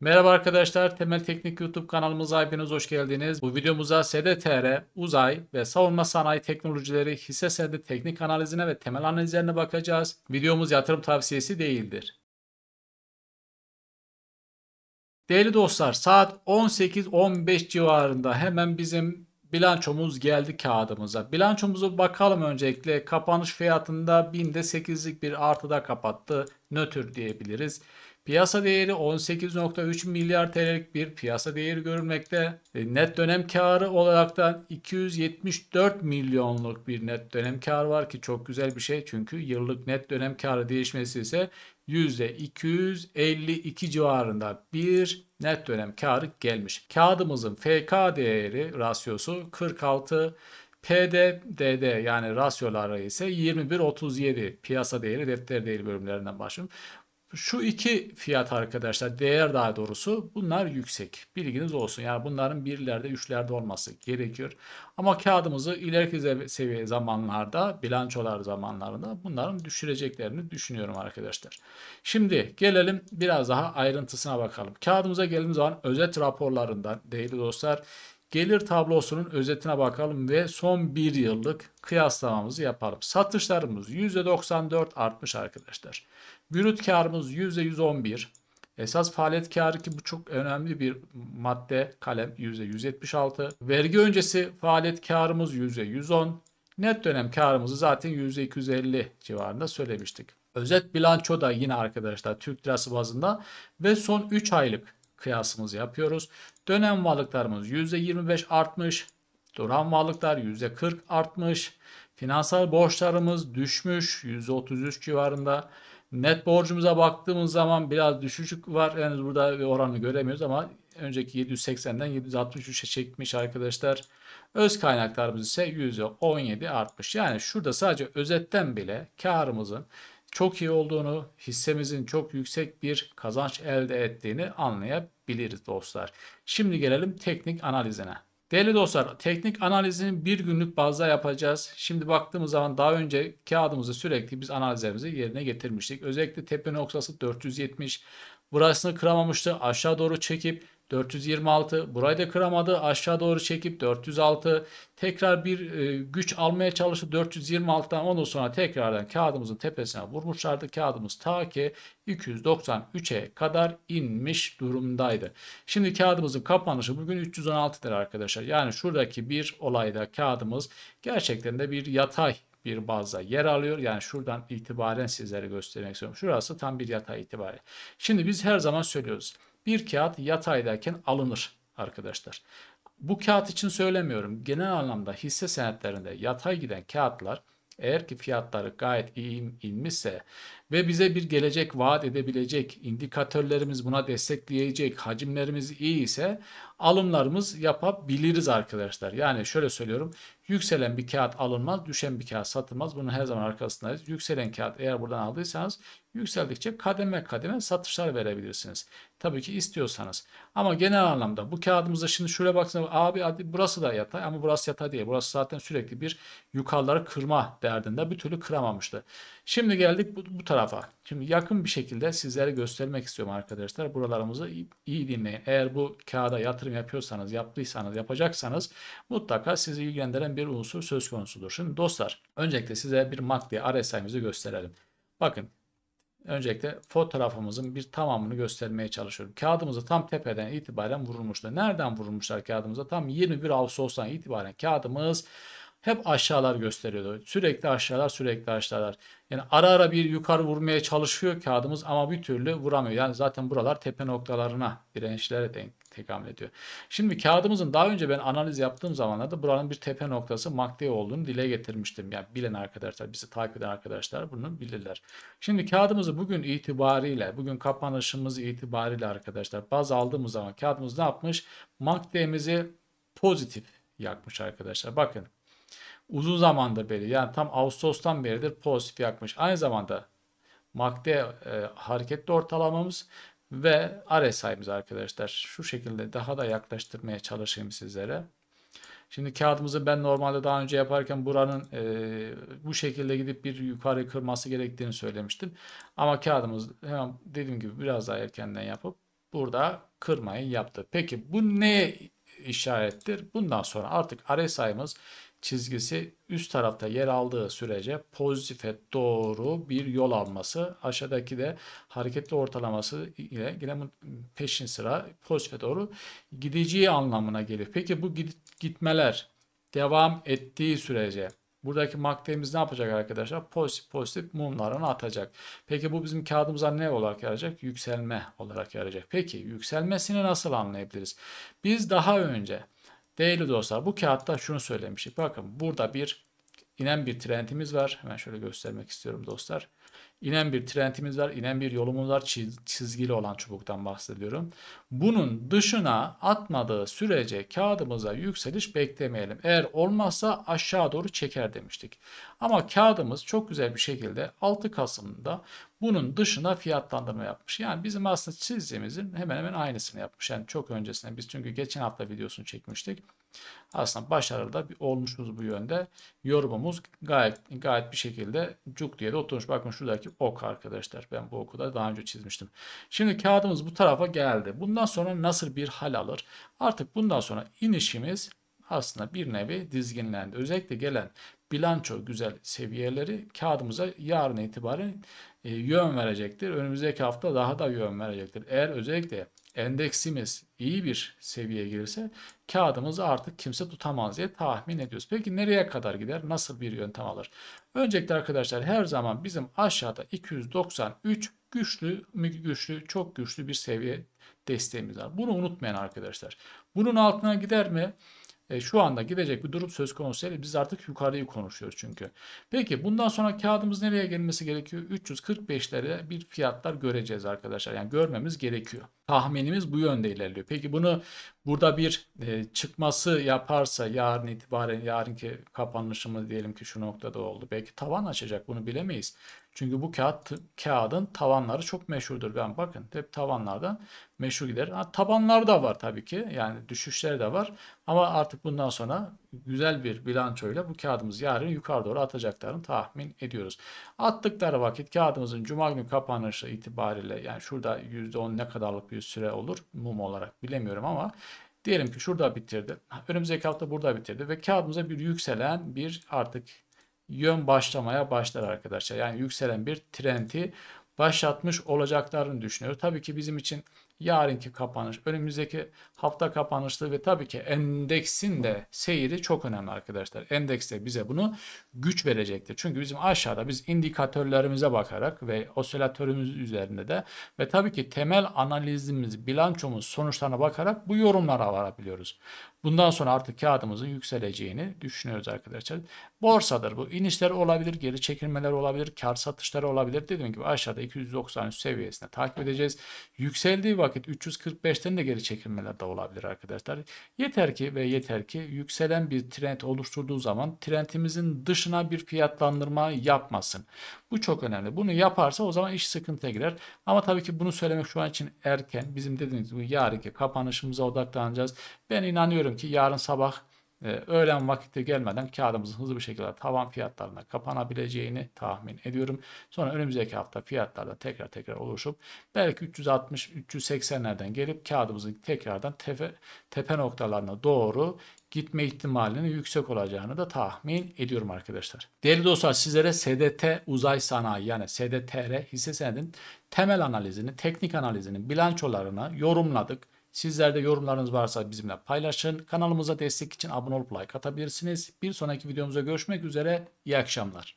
Merhaba arkadaşlar, Temel Teknik YouTube kanalımıza hepiniz hoş geldiniz. Bu videomuza SDTR, uzay ve savunma sanayi teknolojileri hisse senedi teknik analizine ve temel analizlerine bakacağız. Videomuz yatırım tavsiyesi değildir. Değerli dostlar, saat 18.15 civarında hemen bizim bilançomuz geldi kağıdımıza. Bilançomuzu bakalım öncelikle kapanış fiyatında binde 8'lik bir artıda kapattı. Nötr diyebiliriz. Piyasa değeri 18.3 milyar TL'lik bir piyasa değeri görülmekte. E, net dönem karı olarak da 274 milyonluk bir net dönem karı var ki çok güzel bir şey. Çünkü yıllık net dönem karı değişmesi ise %252 civarında bir net dönem karı gelmiş. Kağıdımızın FK değeri rasyosu 46 PDDD yani rasyoları ise 21-37 piyasa değeri, defter değeri bölümlerinden başlıyorum. Şu iki fiyat arkadaşlar değer daha doğrusu bunlar yüksek. Bilginiz olsun. Yani bunların birlerde üçlerde olması gerekiyor. Ama kağıdımızı ileriki seviye zamanlarda bilançolar zamanlarında bunların düşüreceklerini düşünüyorum arkadaşlar. Şimdi gelelim biraz daha ayrıntısına bakalım. Kağıdımıza geldiğimiz zaman özet raporlarından değerli dostlar Gelir tablosunun özetine bakalım ve son bir yıllık kıyaslamamızı yapalım. Satışlarımız %94 artmış arkadaşlar. Brüt karımız %111. Esas faaliyet karı ki bu çok önemli bir madde kalem %176. Vergi öncesi faaliyet karımız %110. Net dönem karımızı zaten %250 civarında söylemiştik. Özet bilanço da yine arkadaşlar Türk lirası bazında ve son 3 aylık kıyasımızı yapıyoruz. Dönem varlıklarımız %25 artmış. Duran varlıklar %40 artmış. Finansal borçlarımız düşmüş %33 civarında. Net borcumuza baktığımız zaman biraz düşücük var. Yani burada bir oranı göremiyoruz ama önceki 780'den 763'e çekmiş arkadaşlar. Öz kaynaklarımız ise %17 artmış. Yani şurada sadece özetten bile karımızın çok iyi olduğunu, hissemizin çok yüksek bir kazanç elde ettiğini anlayabiliriz dostlar. Şimdi gelelim teknik analizine. Değerli dostlar, teknik analizini bir günlük bazda yapacağız. Şimdi baktığımız zaman daha önce kağıdımızı sürekli biz analizlerimizi yerine getirmiştik. Özellikle tepe noktası 470. Burasını kıramamıştı. Aşağı doğru çekip 426 burayı da kıramadı aşağı doğru çekip 406 tekrar bir e, güç almaya çalıştı 426'dan ondan sonra tekrardan kağıdımızın tepesine vurmuşlardı kağıdımız ta ki 293'e kadar inmiş durumdaydı. Şimdi kağıdımızın kapanışı bugün 316'dır arkadaşlar yani şuradaki bir olayda kağıdımız gerçekten de bir yatay bir bazda yer alıyor. Yani şuradan itibaren sizlere göstermek istiyorum. Şurası tam bir yatay itibari. Şimdi biz her zaman söylüyoruz bir kağıt yataydayken alınır arkadaşlar. Bu kağıt için söylemiyorum. Genel anlamda hisse senetlerinde yatay giden kağıtlar eğer ki fiyatları gayet iyi inmişse ve bize bir gelecek vaat edebilecek, indikatörlerimiz buna destekleyecek, hacimlerimiz iyi ise alımlarımız yapabiliriz arkadaşlar. Yani şöyle söylüyorum. Yükselen bir kağıt alınmaz, düşen bir kağıt satılmaz. Bunun her zaman arkasındayız. Yükselen kağıt eğer buradan aldıysanız yükseldikçe kademe kademe satışlar verebilirsiniz. Tabii ki istiyorsanız. Ama genel anlamda bu kağıdımızda şimdi şöyle baksana abi hadi burası da yatay ama burası yatay diye, Burası zaten sürekli bir yukarıları kırma derdinde bir türlü kıramamıştı. Şimdi geldik bu, bu tarafa. Şimdi yakın bir şekilde sizlere göstermek istiyorum arkadaşlar. Buralarımızı iyi, iyi dinleyin. Eğer bu kağıda yatırım yatırım yapıyorsanız, yaptıysanız, yapacaksanız mutlaka sizi ilgilendiren bir unsur söz konusudur. Şimdi dostlar öncelikle size bir MAC diye RSI'mizi gösterelim. Bakın öncelikle fotoğrafımızın bir tamamını göstermeye çalışıyorum. Kağıdımızı tam tepeden itibaren vurulmuştu. Nereden vurulmuşlar kağıdımıza? Tam 21 Ağustos'tan itibaren kağıdımız hep aşağılar gösteriyordu. Sürekli aşağılar sürekli aşağılar. Yani ara ara bir yukarı vurmaya çalışıyor kağıdımız ama bir türlü vuramıyor. Yani zaten buralar tepe noktalarına dirençlere denk tekabül ediyor. Şimdi kağıdımızın daha önce ben analiz yaptığım zamanlarda buranın bir tepe noktası MACD olduğunu dile getirmiştim. Yani bilen arkadaşlar, bizi takip eden arkadaşlar bunu bilirler. Şimdi kağıdımızı bugün itibariyle, bugün kapanışımız itibariyle arkadaşlar baz aldığımız zaman kağıdımız ne yapmış? MACD'mizi pozitif yakmış arkadaşlar. Bakın uzun zamandır beri yani tam Ağustos'tan beridir pozitif yakmış. Aynı zamanda MACD e, hareketli ortalamamız ve RSI'miz arkadaşlar. Şu şekilde daha da yaklaştırmaya çalışayım sizlere. Şimdi kağıdımızı ben normalde daha önce yaparken buranın e, bu şekilde gidip bir yukarı kırması gerektiğini söylemiştim. Ama kağıdımız hemen dediğim gibi biraz daha erkenden yapıp burada kırmayı yaptı. Peki bu ne işarettir? Bundan sonra artık RSI'miz çizgisi üst tarafta yer aldığı sürece pozitife doğru bir yol alması aşağıdaki de hareketli ortalaması ile yine peşin sıra pozitife doğru gideceği anlamına gelir. Peki bu gitmeler devam ettiği sürece Buradaki maktemiz ne yapacak arkadaşlar? Pozitif pozitif mumlarını atacak. Peki bu bizim kağıdımıza ne olarak yarayacak? Yükselme olarak yarayacak. Peki yükselmesini nasıl anlayabiliriz? Biz daha önce Değerli dostlar bu kağıtta şunu söylemiştik. Bakın burada bir inen bir trendimiz var. Hemen şöyle göstermek istiyorum dostlar. İnen bir trendimiz var, inen bir yolumuz var. çiz Çizgili olan çubuktan bahsediyorum. Bunun dışına atmadığı sürece kağıdımıza yükseliş beklemeyelim. Eğer olmazsa aşağı doğru çeker demiştik. Ama kağıdımız çok güzel bir şekilde 6 Kasım'da bunun dışına fiyatlandırma yapmış. Yani bizim aslında çizdiğimizin hemen hemen aynısını yapmış. Yani çok öncesinde biz çünkü geçen hafta videosunu çekmiştik. Aslında başarılı da olmuşuz bu yönde. Yorumumuz gayet gayet bir şekilde cuk diye de oturmuş. Bakın şuradaki ok arkadaşlar. Ben bu oku da daha önce çizmiştim. Şimdi kağıdımız bu tarafa geldi. Bundan sonra nasıl bir hal alır? Artık bundan sonra inişimiz aslında bir nevi dizginlendi. Özellikle gelen bilanço güzel seviyeleri kağıdımıza yarın itibaren e, yön verecektir. Önümüzdeki hafta daha da yön verecektir. Eğer özellikle endeksimiz iyi bir seviyeye girirse kağıdımızı artık kimse tutamaz diye tahmin ediyoruz. Peki nereye kadar gider? Nasıl bir yöntem alır? Öncelikle arkadaşlar her zaman bizim aşağıda 293 güçlü, güçlü, çok güçlü bir seviye desteğimiz var. Bunu unutmayın arkadaşlar. Bunun altına gider mi? e, şu anda gidecek bir durum söz konusu değil. Biz artık yukarıyı konuşuyoruz çünkü. Peki bundan sonra kağıdımız nereye gelmesi gerekiyor? 345'lere bir fiyatlar göreceğiz arkadaşlar. Yani görmemiz gerekiyor. Tahminimiz bu yönde ilerliyor. Peki bunu burada bir e, çıkması yaparsa yarın itibaren yarınki kapanışımız diyelim ki şu noktada oldu. Belki tavan açacak bunu bilemeyiz. Çünkü bu kağıt kağıdın tavanları çok meşhurdur. Ben bakın hep tavanlardan meşhur gider. Ha, tabanlar da var tabii ki. Yani düşüşler de var. Ama artık bundan sonra güzel bir bilançoyla bu kağıdımızı yarın yukarı doğru atacaklarını tahmin ediyoruz. Attıkları vakit kağıdımızın cuma günü kapanışı itibariyle yani şurada %10 ne kadarlık bir süre olur mum olarak bilemiyorum ama diyelim ki şurada bitirdi. Önümüzdeki hafta burada bitirdi ve kağıdımıza bir yükselen bir artık yön başlamaya başlar arkadaşlar. Yani yükselen bir trendi başlatmış olacaklarını düşünüyoruz. Tabii ki bizim için yarınki kapanış, önümüzdeki hafta kapanışları ve tabii ki endeksin de seyri çok önemli arkadaşlar. Endeks de bize bunu güç verecektir. Çünkü bizim aşağıda biz indikatörlerimize bakarak ve osilatörümüz üzerinde de ve tabii ki temel analizimiz, bilançomuz sonuçlarına bakarak bu yorumlara varabiliyoruz. Bundan sonra artık kağıdımızın yükseleceğini düşünüyoruz arkadaşlar. Borsadır bu. İnişler olabilir, geri çekilmeler olabilir, kar satışları olabilir. Dediğim gibi aşağıda 290 seviyesine takip edeceğiz. Yükseldiği vakit 345'ten de geri çekilmeler de olabilir arkadaşlar. Yeter ki ve yeter ki yükselen bir trend oluşturduğu zaman trendimizin dışına bir fiyatlandırma yapmasın. Bu çok önemli. Bunu yaparsa o zaman iş sıkıntıya girer. Ama tabii ki bunu söylemek şu an için erken. Bizim dediğimiz bu yarınki kapanışımıza odaklanacağız. Ben inanıyorum ki yarın sabah ee, öğlen vakti gelmeden kağıdımızın hızlı bir şekilde tavan fiyatlarına kapanabileceğini tahmin ediyorum. Sonra önümüzdeki hafta fiyatlarda tekrar tekrar oluşup belki 360-380'lerden gelip kağıdımızın tekrardan tepe, tepe noktalarına doğru gitme ihtimalinin yüksek olacağını da tahmin ediyorum arkadaşlar. Değerli dostlar sizlere SDT uzay sanayi yani SDTR hisse senedinin temel analizini, teknik analizini, bilançolarını yorumladık. Sizlerde yorumlarınız varsa bizimle paylaşın. Kanalımıza destek için abone olup like atabilirsiniz. Bir sonraki videomuzda görüşmek üzere. İyi akşamlar.